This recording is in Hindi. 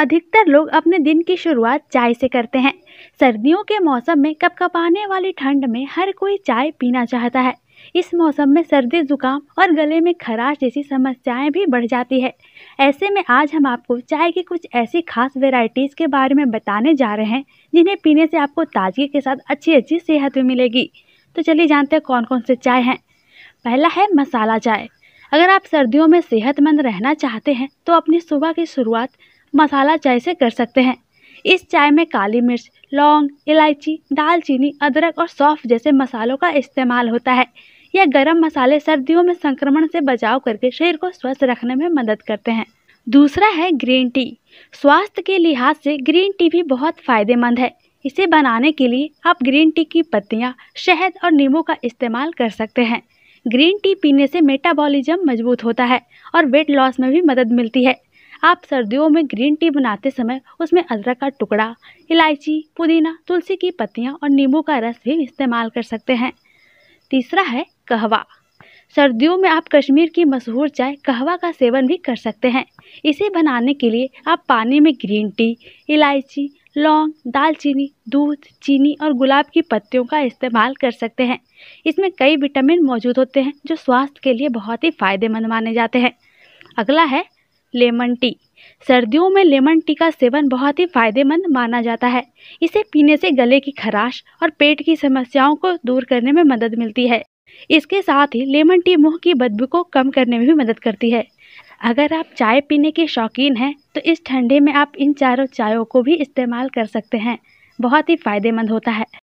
अधिकतर लोग अपने दिन की शुरुआत चाय से करते हैं सर्दियों के मौसम में कपकपाने वाली ठंड में हर कोई चाय पीना चाहता है इस मौसम में सर्दी जुकाम और गले में खराश जैसी समस्याएं भी बढ़ जाती है ऐसे में आज हम आपको चाय की कुछ ऐसी खास वेराइटीज़ के बारे में बताने जा रहे हैं जिन्हें पीने से आपको ताजगी के साथ अच्छी अच्छी सेहत भी मिलेगी तो चलिए जानते हैं कौन कौन से चाय हैं पहला है मसाला चाय अगर आप सर्दियों में सेहतमंद रहना चाहते हैं तो अपनी सुबह की शुरुआत मसाला चाय से कर सकते हैं इस चाय में काली मिर्च लौंग इलायची दालचीनी अदरक और सौफ जैसे मसालों का इस्तेमाल होता है यह गरम मसाले सर्दियों में संक्रमण से बचाव करके शरीर को स्वस्थ रखने में मदद करते हैं दूसरा है ग्रीन टी स्वास्थ्य के लिहाज से ग्रीन टी भी बहुत फायदेमंद है इसे बनाने के लिए आप ग्रीन टी की पत्तियाँ शहद और नींबू का इस्तेमाल कर सकते हैं ग्रीन टी पीने से मेटाबॉलिज्म मजबूत होता है और वेट लॉस में भी मदद मिलती है आप सर्दियों में ग्रीन टी बनाते समय उसमें अदरक का टुकड़ा इलायची पुदीना तुलसी की पत्तियाँ और नींबू का रस भी इस्तेमाल कर सकते हैं तीसरा है कहवा सर्दियों में आप कश्मीर की मशहूर चाय कहवा का सेवन भी कर सकते हैं इसे बनाने के लिए आप पानी में ग्रीन टी इलायची लौंग दालचीनी दूध चीनी और गुलाब की पत्तियों का इस्तेमाल कर सकते हैं इसमें कई विटामिन मौजूद होते हैं जो स्वास्थ्य के लिए बहुत ही फायदेमंद माने जाते हैं अगला है लेमन टी सर्दियों में लेमन टी का सेवन बहुत ही फायदेमंद माना जाता है इसे पीने से गले की खराश और पेट की समस्याओं को दूर करने में मदद मिलती है इसके साथ ही लेमन टी मुंह की बदबू को कम करने में भी मदद करती है अगर आप चाय पीने के शौकीन हैं तो इस ठंडे में आप इन चारों चायों को भी इस्तेमाल कर सकते हैं बहुत ही फ़ायदेमंद होता है